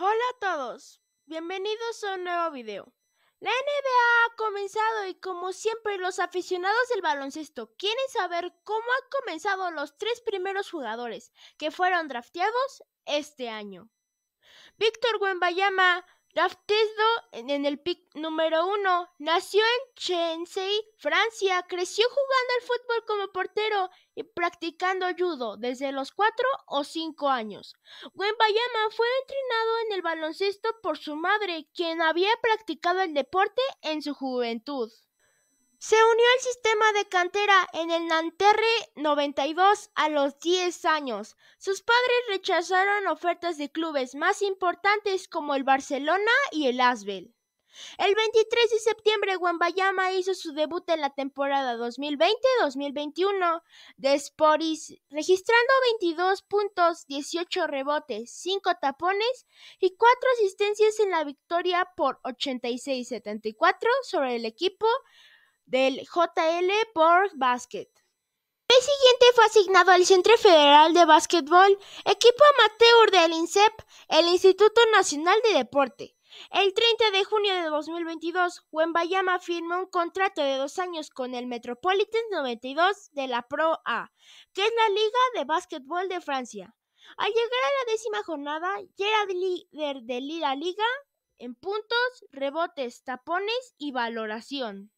Hola a todos, bienvenidos a un nuevo video. La NBA ha comenzado y como siempre los aficionados del baloncesto quieren saber cómo han comenzado los tres primeros jugadores que fueron drafteados este año. Víctor Wembayama Baptismo en el pick número uno. Nació en Chensey, Francia. Creció jugando al fútbol como portero y practicando judo desde los cuatro o cinco años. Bayama fue entrenado en el baloncesto por su madre, quien había practicado el deporte en su juventud. Se unió al sistema de cantera en el Nanterre 92 a los 10 años. Sus padres rechazaron ofertas de clubes más importantes como el Barcelona y el Asbel. El 23 de septiembre, Guambayama hizo su debut en la temporada 2020-2021 de Sporis, registrando 22 puntos, 18 rebotes, 5 tapones y 4 asistencias en la victoria por 86-74 sobre el equipo del JL por Basket. El siguiente fue asignado al Centro Federal de Básquetbol, equipo amateur del INSEP, el Instituto Nacional de Deporte. El 30 de junio de 2022, bayama firmó un contrato de dos años con el Metropolitan 92 de la Pro A, que es la Liga de Básquetbol de Francia. Al llegar a la décima jornada, ya era líder de la liga en puntos, rebotes, tapones y valoración.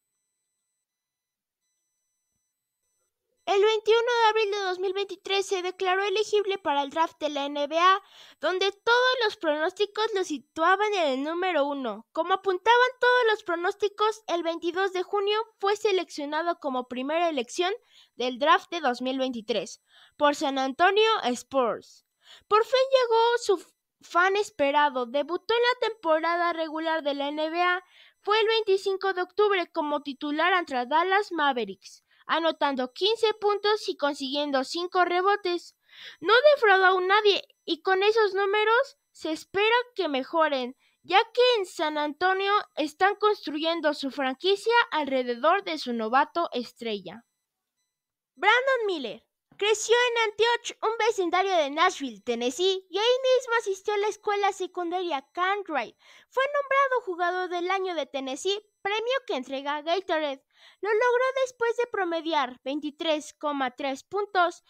El 21 de abril de 2023 se declaró elegible para el draft de la NBA, donde todos los pronósticos lo situaban en el número uno. Como apuntaban todos los pronósticos, el 22 de junio fue seleccionado como primera elección del draft de 2023 por San Antonio Spurs. Por fin llegó su fan esperado, debutó en la temporada regular de la NBA, fue el 25 de octubre como titular ante Dallas Mavericks anotando 15 puntos y consiguiendo 5 rebotes. No defraudó a nadie y con esos números se espera que mejoren, ya que en San Antonio están construyendo su franquicia alrededor de su novato estrella. Brandon Miller creció en Antioch, un vecindario de Nashville, Tennessee, y ahí mismo asistió a la escuela secundaria Cantwright. Fue nombrado jugador del año de Tennessee, premio que entrega Gatorade. Lo logró después de promediar 23,3 puntos,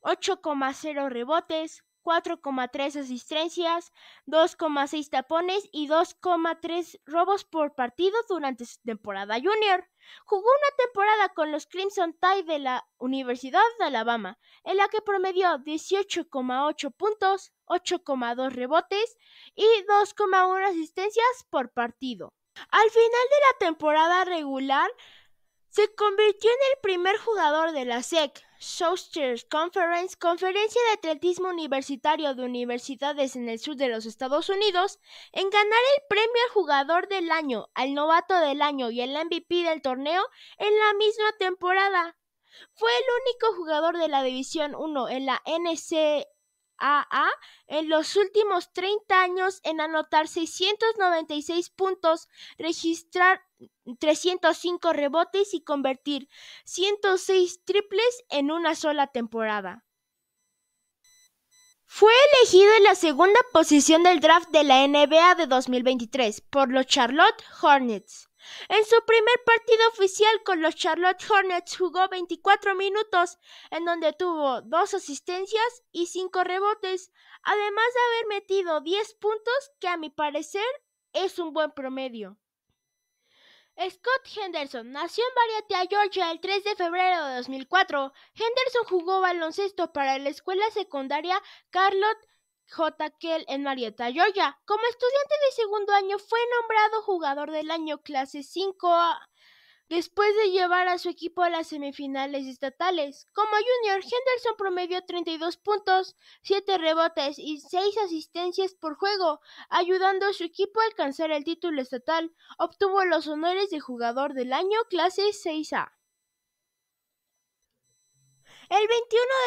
8,0 rebotes, 4,3 asistencias, 2,6 tapones y 2,3 robos por partido durante su temporada junior. Jugó una temporada con los Crimson Tide de la Universidad de Alabama, en la que promedió 18,8 puntos, 8,2 rebotes y 2,1 asistencias por partido. Al final de la temporada regular, se convirtió en el primer jugador de la SEC Southeastern Conference, conferencia de atletismo universitario de universidades en el sur de los Estados Unidos, en ganar el premio al jugador del año, al novato del año y el MVP del torneo en la misma temporada. Fue el único jugador de la División 1 en la NCAA en los últimos 30 años en anotar 696 puntos, registrar 305 rebotes y convertir 106 triples en una sola temporada. Fue elegido en la segunda posición del draft de la NBA de 2023 por los Charlotte Hornets. En su primer partido oficial con los Charlotte Hornets jugó 24 minutos, en donde tuvo dos asistencias y cinco rebotes, además de haber metido 10 puntos, que a mi parecer es un buen promedio. Scott Henderson nació en Marietta, Georgia, el 3 de febrero de 2004. Henderson jugó baloncesto para la escuela secundaria Carlotte J. Kell en Marietta, Georgia. Como estudiante de segundo año fue nombrado jugador del año clase 5A después de llevar a su equipo a las semifinales estatales. Como junior, Henderson promedió 32 puntos, 7 rebotes y 6 asistencias por juego, ayudando a su equipo a alcanzar el título estatal. Obtuvo los honores de jugador del año clase 6A. El 21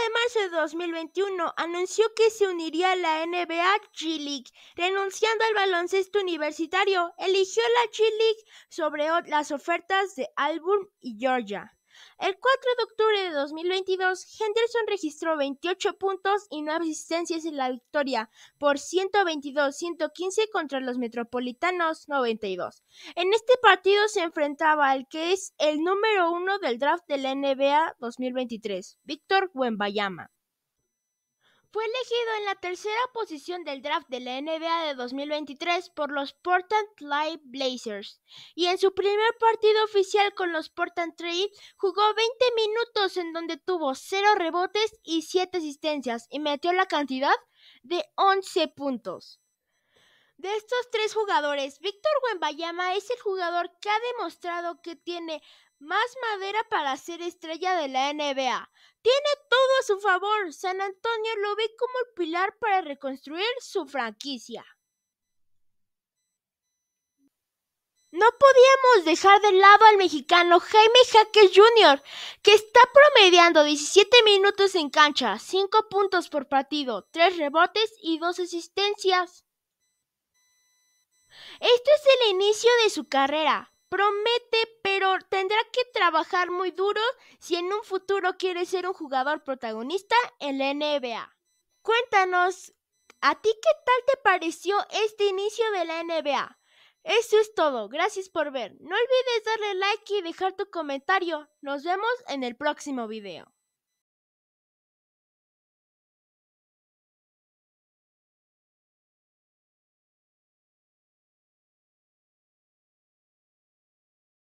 de marzo de 2021 anunció que se uniría a la NBA G League, renunciando al baloncesto universitario. Eligió la G League sobre las ofertas de Album y Georgia. El 4 de octubre de 2022, Henderson registró 28 puntos y 9 asistencias en la victoria por 122-115 contra los Metropolitanos 92. En este partido se enfrentaba al que es el número uno del draft de la NBA 2023, Víctor Wembayama. Fue elegido en la tercera posición del draft de la NBA de 2023 por los Portland Trail Blazers y en su primer partido oficial con los Portland Trail jugó 20 minutos en donde tuvo 0 rebotes y 7 asistencias y metió la cantidad de 11 puntos. De estos tres jugadores, Víctor Wembayama es el jugador que ha demostrado que tiene más madera para ser estrella de la NBA. Tiene todo a su favor. San Antonio lo ve como el pilar para reconstruir su franquicia. No podíamos dejar de lado al mexicano Jaime Jaques Jr., que está promediando 17 minutos en cancha, 5 puntos por partido, 3 rebotes y 2 asistencias. Este es el inicio de su carrera. Promete, pero tendrá que trabajar muy duro si en un futuro quiere ser un jugador protagonista en la NBA. Cuéntanos, ¿a ti qué tal te pareció este inicio de la NBA? Eso es todo, gracias por ver. No olvides darle like y dejar tu comentario. Nos vemos en el próximo video.